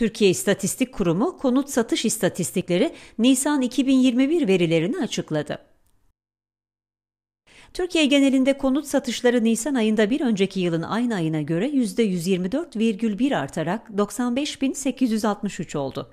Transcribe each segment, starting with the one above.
Türkiye İstatistik Kurumu konut satış istatistikleri Nisan 2021 verilerini açıkladı. Türkiye genelinde konut satışları Nisan ayında bir önceki yılın aynı ayına göre %124,1 artarak 95.863 oldu.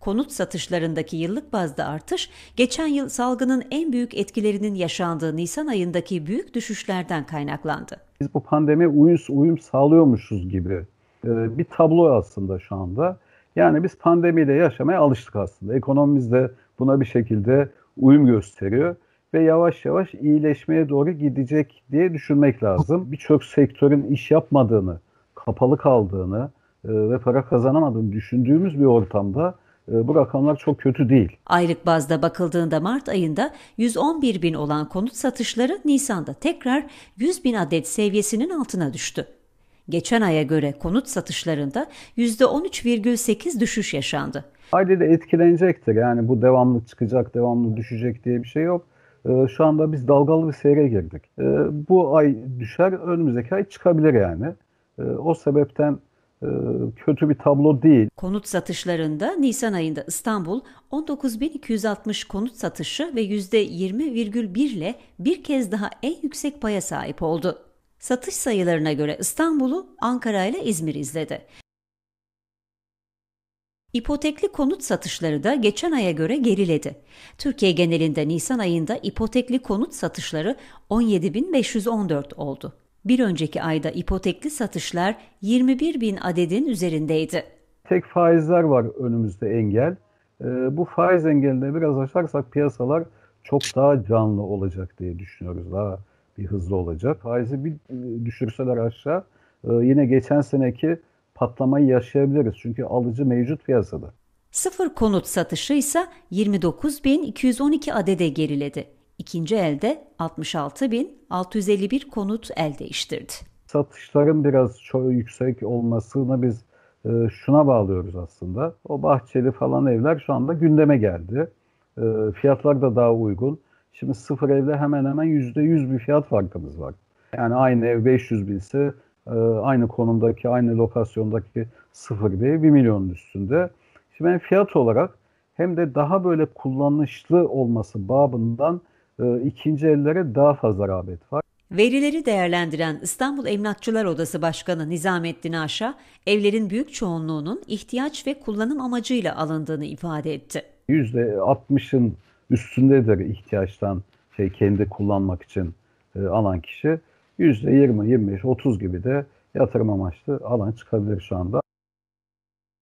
Konut satışlarındaki yıllık bazda artış, geçen yıl salgının en büyük etkilerinin yaşandığı Nisan ayındaki büyük düşüşlerden kaynaklandı. Biz bu pandemi uyum, uyum sağlıyormuşuz gibi e, bir tablo aslında şu anda. Yani biz pandemiyle yaşamaya alıştık aslında. Ekonomimiz de buna bir şekilde uyum gösteriyor ve yavaş yavaş iyileşmeye doğru gidecek diye düşünmek lazım. Birçok sektörün iş yapmadığını, kapalı kaldığını e, ve para kazanamadığını düşündüğümüz bir ortamda e, bu rakamlar çok kötü değil. Aylık bazda bakıldığında Mart ayında 111 bin olan konut satışları Nisan'da tekrar 100 bin adet seviyesinin altına düştü. Geçen aya göre konut satışlarında %13,8 düşüş yaşandı. Haliyle etkilenecektir. Yani bu devamlı çıkacak, devamlı düşecek diye bir şey yok. Ee, şu anda biz dalgalı bir seyre girdik. Ee, bu ay düşer, önümüzdeki ay çıkabilir yani. Ee, o sebepten e, kötü bir tablo değil. Konut satışlarında Nisan ayında İstanbul 19.260 konut satışı ve %20,1 ile bir kez daha en yüksek paya sahip oldu. Satış sayılarına göre İstanbul'u Ankara ile İzmir izledi. İpotekli konut satışları da geçen aya göre geriledi. Türkiye genelinde Nisan ayında ipotekli konut satışları 17.514 oldu. Bir önceki ayda ipotekli satışlar 21.000 adedin üzerindeydi. Tek faizler var önümüzde engel. Ee, bu faiz engelini biraz aşarsak piyasalar çok daha canlı olacak diye düşünüyoruz. Daha bir hızlı olacak. Faizi bir e, düşürseler aşağı e, yine geçen seneki patlamayı yaşayabiliriz. Çünkü alıcı mevcut piyasada. Sıfır konut satışı ise 29.212 adede geriledi. İkinci elde 66.651 konut el değiştirdi. Satışların biraz çok yüksek olmasını biz e, şuna bağlıyoruz aslında. O bahçeli falan evler şu anda gündeme geldi. Fiyatlar da daha uygun. Şimdi sıfır evde hemen hemen yüzde yüz bir fiyat farkımız var. Yani aynı ev 500 bin ise e, aynı konumdaki, aynı lokasyondaki sıfır bir 1 milyonun üstünde. Şimdi ben fiyat olarak hem de daha böyle kullanışlı olması babından e, ikinci ellere daha fazla rağbet var. Verileri değerlendiren İstanbul Emlakçılar Odası Başkanı Nizamettin Aşa, evlerin büyük çoğunluğunun ihtiyaç ve kullanım amacıyla alındığını ifade etti. %60'ın üstündedir ihtiyaçtan şey kendi kullanmak için e, alan kişi. %20, 25, 30 gibi de yatırım amaçlı alan çıkabilir şu anda.